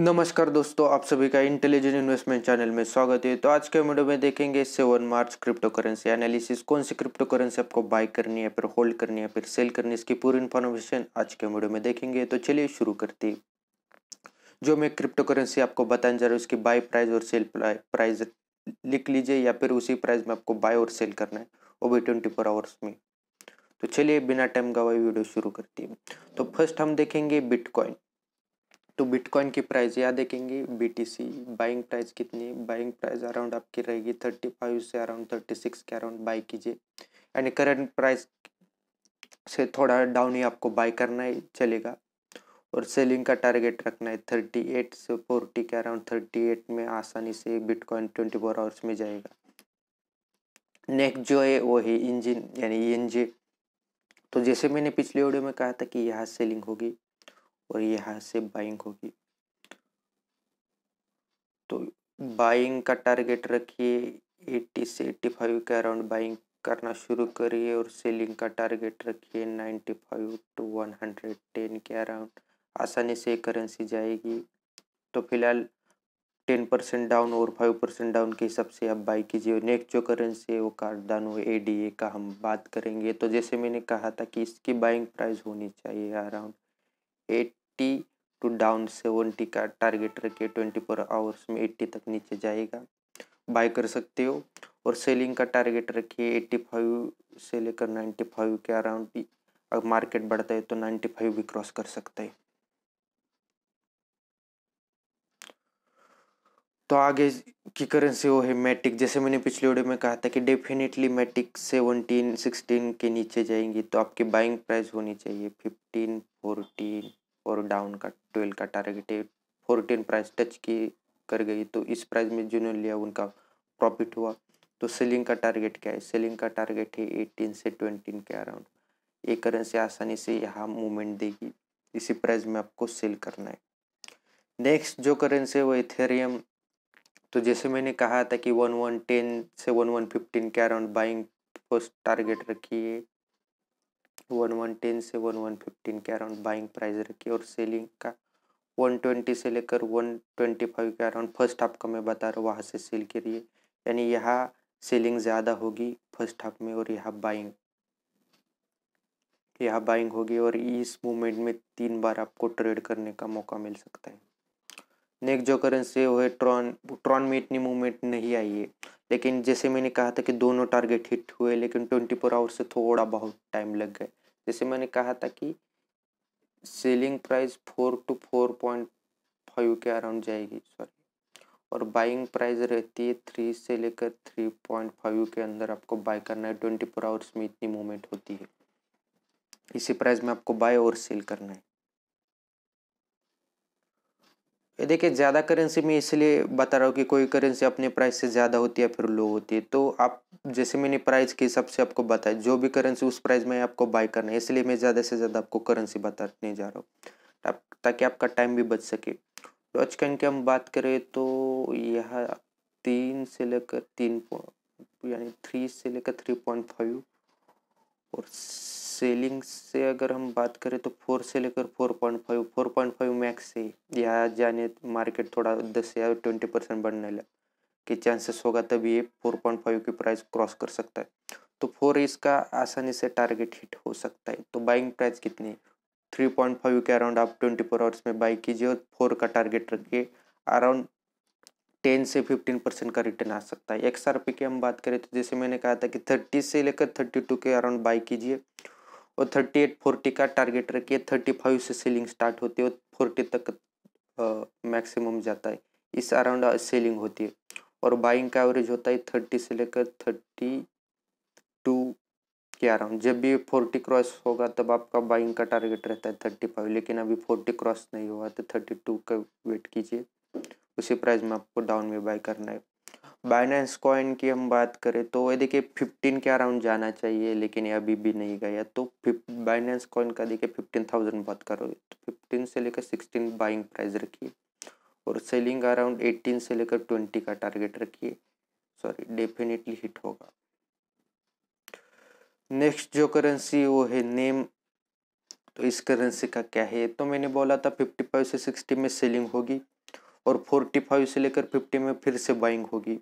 नमस्कार दोस्तों आप सभी का इंटेलिजेंट इन्वेस्टमेंट चैनल में स्वागत है तो आज के वीडियो में देखेंगे seven March cryptocurrency analysis कौन सी क्रिप्टो करेंसी आपको बाय करनी है फिर होल्ड करनी है फिर सेल करनी है इसकी पूरी इन्फॉर्मेशन आज के वीडियो में देखेंगे तो चलिए शुरू करते जो मैं क्रिप्टो करेंसी आपको बताने जा रहा हूँ उसकी बाई प्राइज और सेल प्राइज लिख लीजिए या फिर उसी प्राइस में आपको बाय और सेल करना है वो भी ट्वेंटी आवर्स में तो चलिए बिना टाइम गवाए वीडियो शुरू करती है तो फर्स्ट हम देखेंगे बिटकॉइन तो बिटकॉइन की प्राइस यहाँ देखेंगे B T C buying price कितनी बाइंग प्राइस अराउंड आपकी रहेगी थर्टी फाइव से अराउंड थर्टी सिक्स के अराउंड बाई कीजिए यानी करंट प्राइस से थोड़ा डाउन ही आपको बाई करना है चलेगा और सेलिंग का टारगेट रखना है थर्टी एट से फोर्टी के अराउंड थर्टी एट में आसानी से बिटकॉइन ट्वेंटी फोर आवर्स में जाएगा नेक्स्ट जो है वो है इंजिन यानी ई e तो जैसे मैंने पिछले ऑडियो में कहा था कि यहाँ सेलिंग होगी और यहाँ तो से बाइंग होगी तो बाइंग का टारगेट रखिए 80 से 85 के अराउंड बाइंग करना शुरू करिए और सेलिंग का टारगेट रखिए 95 टू 110 के अराउंड आसानी से करेंसी जाएगी तो फिलहाल 10 परसेंट डाउन और 5 परसेंट डाउन के हिसाब से आप बाई कीजिए नेक्स्ट जो करेंसी है वो कार्डानो ए डी ए का हम बात करेंगे तो जैसे मैंने कहा था कि इसकी बाइंग प्राइस होनी चाहिए around eight eighty two down seventy का टारगेट रखिए ट्वेंटी फोर आवर्स में एट्टी तक नीचे जाएगा बाय कर सकते हो और सेलिंग का टारगेट रखिए एट्टी फाइव से लेकर नाइन्टी फाइव के अराउंड अगर मार्केट बढ़ता है तो नाइन्टी फाइव भी क्रॉस कर सकते हैं तो आगे की करेंसी वो है मैटिक जैसे मैंने पिछले वीडियो में कहा था कि डेफिनेटली मैटिक सेवनटीन सिक्सटीन के नीचे जाएंगी तो आपकी बाइंग प्राइस होनी चाहिए फिफ्टीन फोर्टीन और डाउन का ट्वेल्व का टारगेट है फोर्टीन प्राइस टच की कर गई तो इस प्राइस में जिन्होंने लिया उनका प्रॉफिट हुआ तो सेलिंग का टारगेट क्या है सेलिंग का टारगेट है एटीन से ट्वेंटीन के अराउंड ये करेंसी आसानी से यहाँ मूवमेंट देगी इसी प्राइस में आपको सेल करना है नेक्स्ट जो करेंसी है वो इथेरियम तो जैसे मैंने कहा था कि वन वन टेन से वन वन फिफ्टीन के अराउंड बाइंग फर्स्ट टारगेट रखी है वन वन टेन से वन वन फिफ्टीन के अराउंड बाइंग प्राइस रखी और सेलिंग का वन ट्वेंटी से लेकर वन ट्वेंटी फाइव के अराउंड फर्स्ट हाफ का मैं बता रहा हूँ वहाँ से सेल के लिए यानी यहाँ सेलिंग ज़्यादा होगी फर्स्ट हाफ में और यहाँ बाइंग यहाँ बाइंग होगी और इस मूवमेंट में तीन बार आपको ट्रेड करने का मौका मिल सकता है नेक्स्ट जो करेंसी है वो है ट्रॉन ट्रॉन में इतनी मूवमेंट नहीं आई है लेकिन जैसे मैंने कहा था कि दोनों टारगेट हिट हुए लेकिन ट्वेंटी फोर आवर्स से थोड़ा बहुत टाइम लग गए जैसे मैंने कहा था कि selling price four two four point five के अराउंड जाएगी सॉरी और बाइंग प्राइस रहती है थ्री से लेकर थ्री पॉइंट फाइव के अंदर आपको बाय करना है ट्वेंटी फोर आवर्स में इतनी मूवमेंट होती है इसी प्राइस में आपको बाय और सेल करना है ये देखिए ज़्यादा करेंसी में इसलिए बता रहा हूँ कि कोई करेंसी अपने प्राइस से ज़्यादा होती है फिर लो होती है तो आप जैसे मैंने प्राइस के हिसाब से आपको बताया जो भी करेंसी उस प्राइस में आपको बाय करना है इसलिए मैं ज़्यादा से ज़्यादा आपको करेंसी बताने जा रहा हूँ ताकि आपका टाइम भी बच सके डॉच कैन की हम बात करें तो यह तीन से लेकर तीन यानी थ्री से लेकर थ्री पॉइंट फाइव और सेलिंग से अगर हम बात करें तो फोर से लेकर four point five four point five max से या जाने मार्केट थोड़ा दस या ट्वेंटी परसेंट बढ़ने लगा कि चांसेस होगा तभी ये फोर पॉइंट फाइव की प्राइस क्रॉस कर सकता है तो फोर इसका आसानी से टारगेट हिट हो सकता है तो बाइंग प्राइस कितनी है थ्री पॉइंट फाइव के अराउंड आप ट्वेंटी फोर आवर्स में बाई कीजिए और फोर का टारगेट रखिए अराउंड टेन से फिफ्टीन परसेंट का रिटर्न आ सकता है एक्स आर पी की हम बात करें तो जैसे मैंने कहा था कि थर्टी से लेकर थर्टी टू के अराउंड बाई कीजिए और थर्टी एट फोर्टी का टारगेट रखिए थर्टी फाइव से सेलिंग स्टार्ट होती है और फोर्टी तक मैक्सिमम जाता है इस अराउंड सेलिंग होती है और बाइंग का एवरेज होता है थर्टी से लेकर थर्टी टू के अराउंड जब भी फोर्टी क्रॉस होगा तब आपका बाइंग का टारगेट रहता है थर्टी फाइव लेकिन अभी फोर्टी क्रॉस नहीं हुआ तो थर्टी टू का वेट कीजिए उसी प्राइस में आपको डाउन में बाई करना है बाइनेंस कॉइन की हम बात करें तो ये देखिए फिफ्टीन के अराउंड जाना चाहिए लेकिन ये अभी भी नहीं गया तो बाइनेंस कॉइन का देखिए फिफ्टीन थाउजेंड बात करोगे तो फिफ्टीन से लेकर सिक्सटीन बाइंग प्राइस रखिए और सेलिंग अराउंड एटीन से लेकर ट्वेंटी का टारगेट रखिए सॉरी डेफिनेटली हिट होगा नेक्स्ट जो करेंसी वो है नेम तो इस करेंसी का क्या है तो मैंने बोला था फिफ्टी फाइव से सिक्सटी में सेलिंग होगी और 45 से लेकर 50 में फिर से बाइंग होगी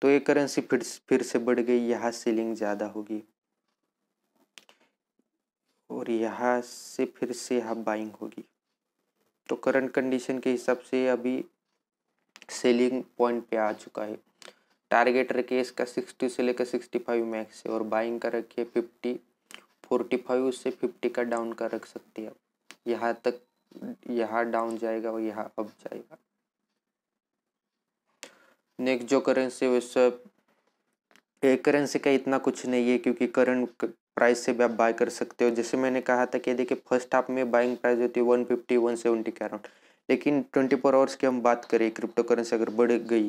तो ये करेंसी फिर फिर से बढ़ गई यहाँ सेलिंग ज़्यादा होगी और यहाँ से फिर से यहाँ बाइंग होगी तो करंट कंडीशन के हिसाब से अभी सेलिंग पॉइंट पे आ चुका है टारगेट रखिए इसका सिक्सटी से लेकर सिक्सटी फाइव मैक्स है और बाइंग का रखिए फिफ्टी फोर्टी फाइव से फिफ्टी का डाउन का रख सकते हैं आप यहाँ तक यहाँ डाउन जाएगा और यहाँ अप जाएगा नेक्स्ट जो करेंसी है एक करेंसी का इतना कुछ नहीं है क्योंकि करंट प्राइस से भी आप बाय कर सकते हो जैसे मैंने कहा था कि देखिए फर्स्ट हाफ में बाइंग प्राइस होती है वन फिफ्टी वन सेवेंटी के अराउंड लेकिन ट्वेंटी फोर आवर्स की हम बात करें क्रिप्टो करेंसी अगर बढ़ गई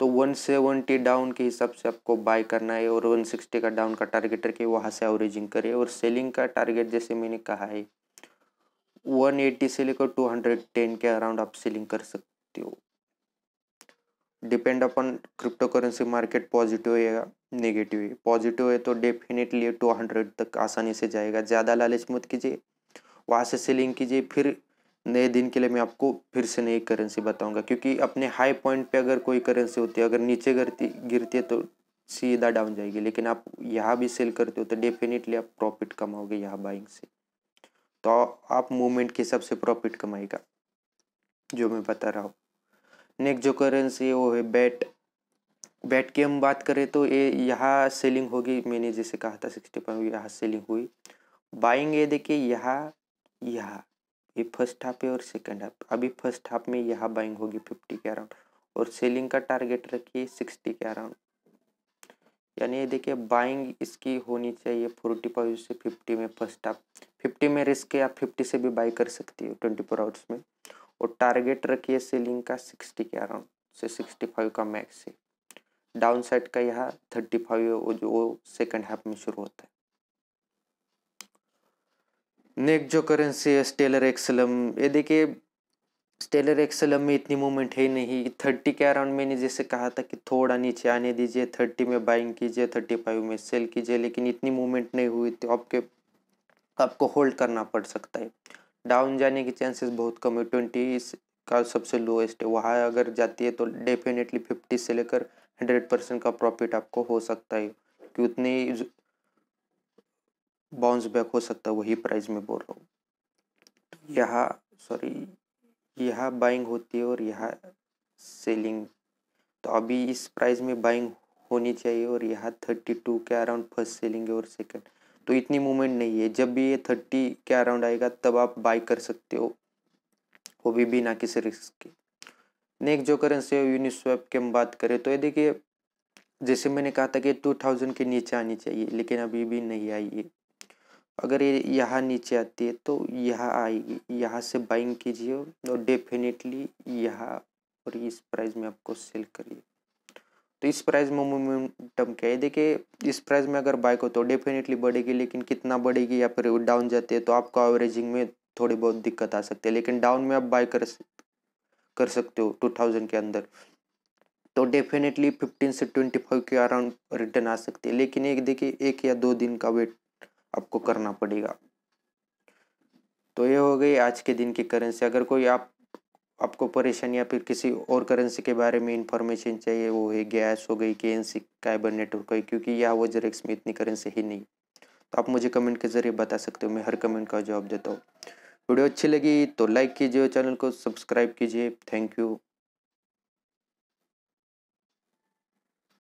तो वन सेवेंटी डाउन के हिसाब से आपको बाय करना है और वन सिक्सटी का डाउन का टारगेट रखे वहाँ से एवरेजिंग करें और सेलिंग का टारगेट जैसे मैंने कहा है वन एट्टी से लेकर टू हंड्रेड टेन के अराउंड आप सेलिंग कर सकते हो डिपेंड अपन क्रिप्टो करेंसी मार्केट पॉजिटिव या नेगेटिव है पॉजिटिव है तो डेफिनेटली टू हंड्रेड तक आसानी से जाएगा ज़्यादा लालच मत कीजिए वहाँ से सेलिंग कीजिए फिर नए दिन के लिए मैं आपको फिर से नई करेंसी बताऊंगा क्योंकि अपने हाई पॉइंट पे अगर कोई करेंसी होती है अगर नीचे गिरती गिरती है तो सीधा डाउन जाएगी लेकिन आप यहाँ भी सेल करते हो तो डेफिनेटली आप प्रॉफिट कमाओगे यहाँ बाइंग से तो आप मूवमेंट के हिसाब से प्रॉफिट कमाएगा जो मैं बता रहा हूँ नेक्स्ट जो करेंसी है वो है बैट बैट की हम बात करें तो ये यहाँ सेलिंग होगी मैंने जैसे कहा था सिक्सटी फाइव यहाँ सेलिंग हुई बाइंग ये देखिए यहाँ यहाँ ये फर्स्ट हाफ है और सेकंड हाफ अभी फर्स्ट हाफ में यहाँ बाइंग होगी फिफ्टी के अराउंड और सेलिंग का टारगेट रखिए सिक्सटी के अराउंड यानी ये देखिए बाइंग इसकी होनी चाहिए फोर्टी फाइव से फिफ्टी में फर्स्ट हाफ फिफ्टी में रिस्क है आप फिफ्टी से भी बाई कर सकती हो ट्वेंटी फोर आवर्स में और टारगेट रखिए सीलिंग का सिक्सटी के अराउंड से सिक्सटी फाइव का मैक्स है डाउन साइड का यह थर्टी फाइव जो वो सेकेंड हाफ में शुरू होता है नेक्स्ट जो करेंसी है स्टेलर एक्सलम ये देखिए स्टेलर एक्सलम में इतनी मूवमेंट है नहीं थर्टी के अराउंड मैंने जैसे कहा था कि थोड़ा नीचे आने दीजिए थर्टी में बाइंग कीजिए थर्टी फाइव में सेल कीजिए लेकिन इतनी मूवमेंट नहीं हुई तो आपके आपको होल्ड करना पड़ सकता है डाउन जाने के चांसेस बहुत कम है ट्वेंटी का सबसे लोएस्ट है वहाँ अगर जाती है तो डेफिनेटली फिफ्टी से लेकर हंड्रेड परसेंट का प्रॉफिट आपको हो सकता है कि उतनी बाउंस बैक हो सकता है वही प्राइस में बोल रहा हूँ यहाँ सॉरी यहाँ बाइंग होती है और यहाँ सेलिंग तो अभी इस प्राइस में बाइंग होनी चाहिए और यहाँ थर्टी टू के अराउंड फर्स्ट सेलिंग है और सेकंड तो इतनी मूवमेंट नहीं है जब भी ये थर्टी के अराउंड आएगा तब आप बाई कर सकते हो वो भी बिना किसी रिस्क के नेक्स्ट जो करेंसी है यूनिस्वैप की हम बात करें तो ये देखिए जैसे मैंने कहा था कि टू थाउजेंड के नीचे आनी चाहिए लेकिन अभी भी नहीं आई है अगर ये यहाँ नीचे आती है तो यहाँ आएगी यहाँ से बाइंग कीजिए और डेफिनेटली यहाँ और इस प्राइस में आपको सेल करिए तो इस प्राइस में मोमेंटम क्या है देखिए इस प्राइस में अगर बाइक हो तो डेफिनेटली बढ़ेगी लेकिन कितना बढ़ेगी या फिर डाउन जाती है तो आपको एवरेजिंग में थोड़ी बहुत दिक्कत आ सकती है लेकिन डाउन में आप बाई कर कर सकते हो टू थाउजेंड के अंदर तो डेफिनेटली फिफ्टीन से ट्वेंटी फाइव के अराउंड रिटर्न आ सकती है लेकिन एक देखिए एक या दो दिन का वेट आपको करना पड़ेगा तो ये हो गई आज के दिन की करेंसी अगर कोई आप आपको परेशान या फिर किसी और करेंसी के बारे में इंफॉर्मेशन चाहिए वो है गैस हो गई के एन सी काइबर नेटवर्क हो गई क्योंकि यह जरेक्स में इतनी करेंसी ही नहीं तो आप मुझे कमेंट के जरिए बता सकते हो मैं हर कमेंट का जवाब देता हूँ वीडियो अच्छी लगी तो लाइक कीजिए चैनल को सब्सक्राइब कीजिए थैंक यू